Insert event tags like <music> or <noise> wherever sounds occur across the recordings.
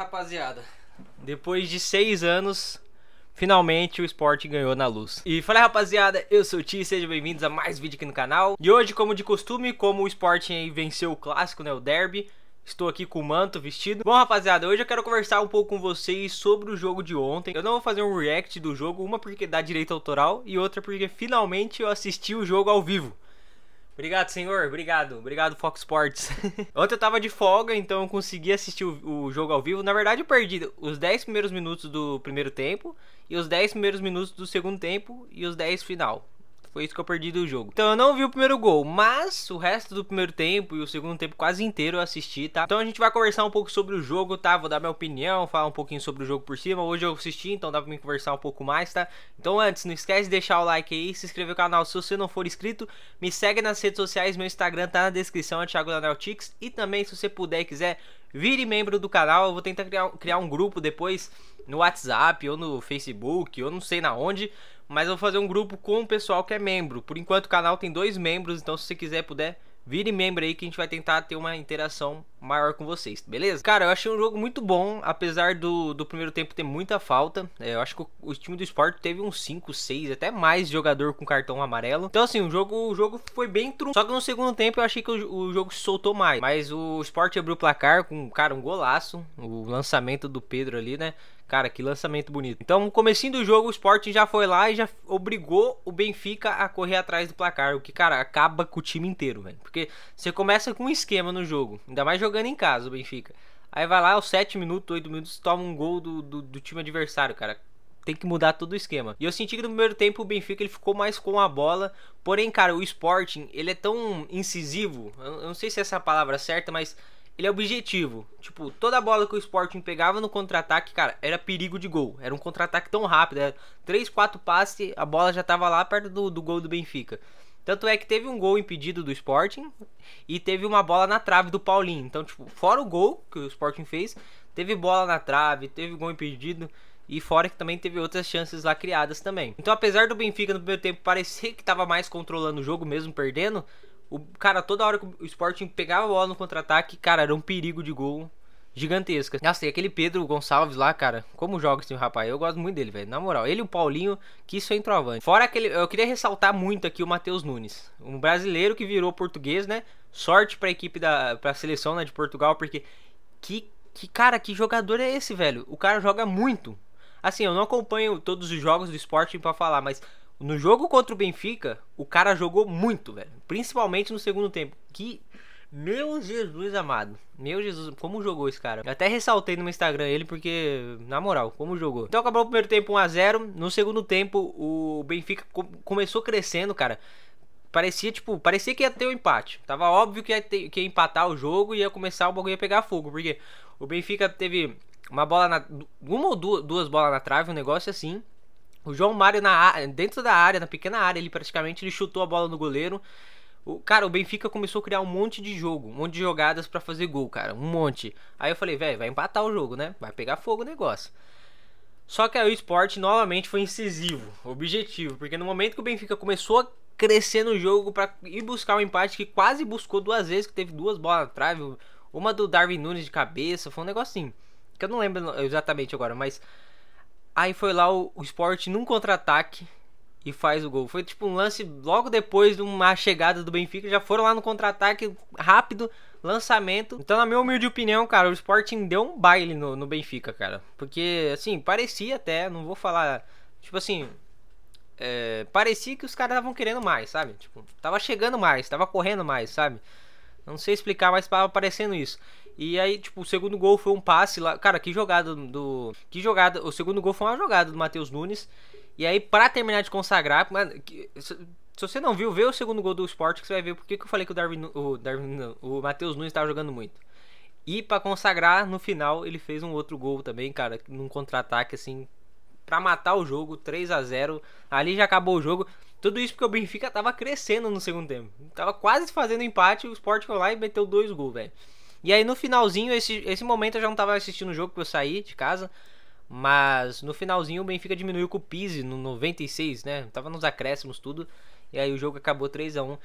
rapaziada, depois de seis anos, finalmente o esporte ganhou na luz. E fala rapaziada, eu sou o Ti, sejam bem-vindos a mais vídeo aqui no canal. E hoje, como de costume, como o esporte venceu o clássico, né, o derby, Estou aqui com o manto vestido. Bom, rapaziada, hoje eu quero conversar um pouco com vocês sobre o jogo de ontem. Eu não vou fazer um react do jogo, uma porque dá direito autoral e outra porque finalmente eu assisti o jogo ao vivo. Obrigado, senhor. Obrigado. Obrigado, Fox Sports. <laughs> Ontem eu tava de folga, então eu consegui assistir o, o, jogo ao vivo. Na verdade, eu perdi os 10 primeiros minutos do primeiro tempo e os 10 primeiros minutos do segundo tempo e os 10 final. Foi isso que eu perdi do jogo. Então eu não vi o primeiro gol, mas o resto do primeiro tempo e o segundo tempo quase inteiro eu assisti, tá? Então a gente vai conversar um pouco sobre o jogo, tá? Vou dar minha opinião, falar um pouquinho sobre o jogo por cima. Hoje eu assisti, então dá pra me conversar um pouco mais, tá? Então antes, não esquece de deixar o like aí, se inscrever no canal se você não for inscrito. Me segue nas redes sociais, meu Instagram tá na descrição, é Thiago Tix. E também, se você puder e quiser, vire membro do canal. Eu vou tentar criar, criar um grupo depois no WhatsApp ou no Facebook ou não sei na onde mas eu vou fazer um grupo com o pessoal que é membro. Por enquanto o canal tem dois membros, então se você quiser puder Vire membro aí que a gente vai tentar ter uma interação maior com vocês, beleza? Cara, eu achei um jogo muito bom, apesar do, do primeiro tempo ter muita falta. É, eu acho que o, o, time do esporte teve uns 5, 6, até mais jogador com cartão amarelo. Então, assim, o jogo, o jogo foi bem trunco. Só que no segundo tempo eu achei que o, o jogo se soltou mais. Mas o esporte abriu o placar com, cara, um golaço. O lançamento do Pedro ali, né? Cara, que lançamento bonito. Então, no comecinho do jogo, o Sport já foi lá e já obrigou o Benfica a correr atrás do placar. O que, cara, acaba com o time inteiro, velho. Porque você começa com um esquema no jogo, ainda mais jogando em casa o Benfica. Aí vai lá, aos 7 minutos, 8 minutos, toma um gol do, do, do time adversário, cara tem que mudar todo o esquema. E eu senti que no primeiro tempo o Benfica ele ficou mais com a bola. Porém, cara, o Sporting, ele é tão incisivo. Eu não sei se essa é a palavra certa, mas ele é objetivo. Tipo, toda bola que o Sporting pegava no contra-ataque, cara, era perigo de gol. Era um contra-ataque tão rápido. Era 3, 4 passes, a bola já tava lá perto do, do gol do Benfica. Tanto é que teve um gol impedido do Sporting e teve uma bola na trave do Paulinho. Então, tipo, fora o gol que o Sporting fez, teve bola na trave, teve gol impedido e fora que também teve outras chances lá criadas também. Então, apesar do Benfica no primeiro tempo parecer que estava mais controlando o jogo mesmo perdendo, o cara toda hora que o Sporting pegava a bola no contra-ataque, cara, era um perigo de gol gigantesca. Nossa, e aquele Pedro Gonçalves lá, cara, como joga esse rapaz? Eu gosto muito dele, velho. Na moral, ele e o Paulinho, que isso é entrovante. Fora aquele, eu queria ressaltar muito aqui o Matheus Nunes, um brasileiro que virou português, né? Sorte pra equipe da pra seleção, né, de Portugal, porque que que cara, que jogador é esse, velho? O cara joga muito. Assim, eu não acompanho todos os jogos do esporte para falar, mas no jogo contra o Benfica, o cara jogou muito, velho. Principalmente no segundo tempo. Que meu Jesus amado. Meu Jesus, como jogou esse cara? Eu até ressaltei no meu Instagram ele, porque, na moral, como jogou. Então acabou o primeiro tempo 1x0. No segundo tempo, o Benfica começou crescendo, cara. Parecia, tipo, parecia que ia ter um empate. Tava óbvio que ia, ter, que ia empatar o jogo e ia começar o bagulho a pegar fogo. Porque o Benfica teve uma bola na. Uma ou duas, duas bolas na trave, um negócio assim. O João Mário na, dentro da área, na pequena área, ele praticamente ele chutou a bola no goleiro. O, cara, o Benfica começou a criar um monte de jogo, um monte de jogadas para fazer gol, cara, um monte. Aí eu falei, velho, vai empatar o jogo, né? Vai pegar fogo o negócio. Só que aí o esporte novamente foi incisivo, objetivo, porque no momento que o Benfica começou a crescer no jogo para ir buscar o um empate, que quase buscou duas vezes, que teve duas bolas na trave, uma do Darwin Nunes de cabeça, foi um negocinho, que eu não lembro exatamente agora, mas aí foi lá o, o esporte num contra-ataque, e faz o gol. Foi tipo um lance logo depois de uma chegada do Benfica, já foram lá no contra-ataque rápido, lançamento. Então, na minha humilde opinião, cara, o Sporting deu um baile no, no Benfica, cara. Porque, assim, parecia até, não vou falar, tipo assim, é, parecia que os caras estavam querendo mais, sabe? Tipo, tava chegando mais, tava correndo mais, sabe? Não sei explicar, mas tava parecendo isso. E aí, tipo, o segundo gol foi um passe lá. Cara, que jogada do. Que jogada. O segundo gol foi uma jogada do Matheus Nunes. E aí, pra terminar de consagrar, mano, se você não viu, vê o segundo gol do Sport que você vai ver porque que eu falei que o Darwin, o, Darwin, não, o Matheus Nunes estava jogando muito. E para consagrar, no final, ele fez um outro gol também, cara, num contra-ataque, assim, para matar o jogo, 3 a 0 Ali já acabou o jogo. Tudo isso porque o Benfica tava crescendo no segundo tempo. Tava quase fazendo empate, o Sport foi lá e meteu dois gols, velho. E aí, no finalzinho, esse, esse momento eu já não tava assistindo o jogo, porque eu saí de casa. Mas no finalzinho o Benfica diminuiu com o Pise no 96, né? Tava nos acréscimos tudo. E aí o jogo acabou 3 a 1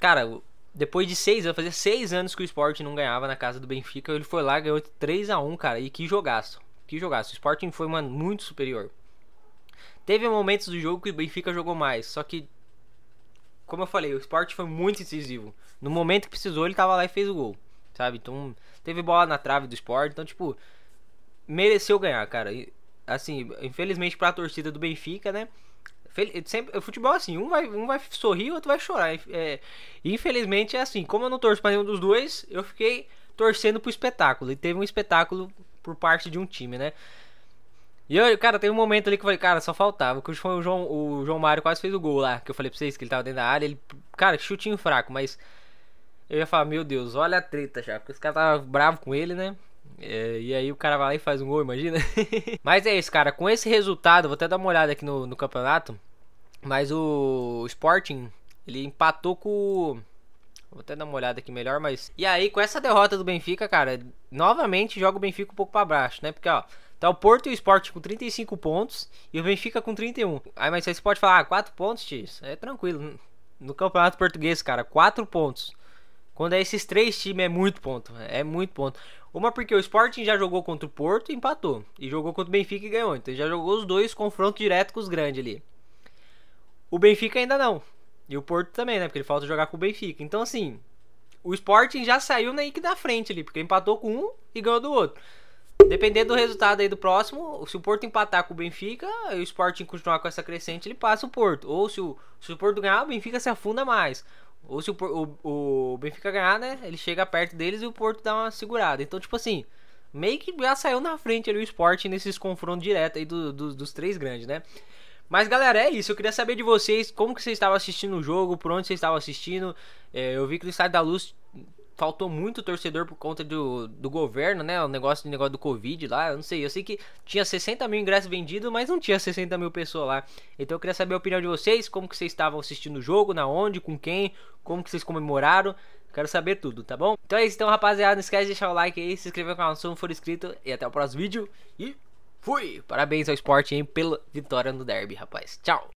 Cara, depois de 6 anos, fazia 6 anos que o Sporting não ganhava na casa do Benfica. Ele foi lá, ganhou 3 a 1 cara. E que jogaço. Que jogaço. O Sporting foi uma, muito superior. Teve momentos do jogo que o Benfica jogou mais. Só que como eu falei, o Sporting foi muito incisivo. No momento que precisou, ele tava lá e fez o gol, sabe? Então, teve bola na trave do Sporting, então, tipo, mereceu ganhar, cara. E, assim, infelizmente para a torcida do Benfica, né? Sempre, futebol assim, um vai, um vai sorrir, outro vai chorar. É, infelizmente é assim. Como eu não torço para nenhum dos dois, eu fiquei torcendo pro espetáculo. E teve um espetáculo por parte de um time, né? E eu, cara, teve um momento ali que eu falei, cara, só faltava. Que foi o João, o João Mário quase fez o gol lá. Que eu falei pra vocês que ele tava dentro da área. Ele, cara, chutinho fraco, mas. Eu ia falar, meu Deus, olha a treta já. Porque os caras tava bravo com ele, né? É, e aí o cara vai lá e faz um gol, imagina. <laughs> Mas é isso, cara. Com esse resultado, vou até dar uma olhada aqui no, no campeonato. Mas o Sporting, ele empatou com. Vou até dar uma olhada aqui melhor, mas. E aí, com essa derrota do Benfica, cara, novamente joga o Benfica um pouco para baixo, né? Porque, ó, tá o Porto e o Sport com 35 pontos e o Benfica com 31. Aí, mas você pode falar, ah, 4 pontos, tio, é tranquilo. No Campeonato Português, cara, 4 pontos. Quando é esses três times é muito ponto, é muito ponto. Uma porque o Sporting já jogou contra o Porto e empatou. E jogou contra o Benfica e ganhou. Então já jogou os dois confronto direto com os grandes ali. O Benfica ainda não. E o Porto também, né? Porque ele falta jogar com o Benfica. Então assim, o Sporting já saiu na da frente ali, porque empatou com um e ganhou do outro. Dependendo do resultado aí do próximo, se o Porto empatar com o Benfica e o Sporting continuar com essa crescente, ele passa o Porto. Ou se o, se o Porto ganhar, o Benfica se afunda mais. Ou se o, o, o, Benfica ganhar, né? Ele chega perto deles e o Porto dá uma segurada. Então, tipo assim, meio que já saiu na frente ali o esporte nesses confrontos direto aí do, do, dos três grandes, né? Mas galera, é isso. Eu queria saber de vocês como que vocês estavam assistindo o jogo, por onde vocês estavam assistindo. É, eu vi que no Estádio da Luz faltou muito torcedor por conta do, do governo, né? O negócio do negócio do Covid lá, eu não sei. Eu sei que tinha 60 mil ingressos vendidos, mas não tinha 60 mil pessoas lá. Então eu queria saber a opinião de vocês, como que vocês estavam assistindo o jogo, na onde, com quem, como que vocês comemoraram. Quero saber tudo, tá bom? Então é isso, então, rapaziada. Não esquece de deixar o like aí, se inscrever no canal se não for inscrito. E até o próximo vídeo. E fui! Parabéns ao esporte, hein, pela vitória no derby, rapaz. Tchau!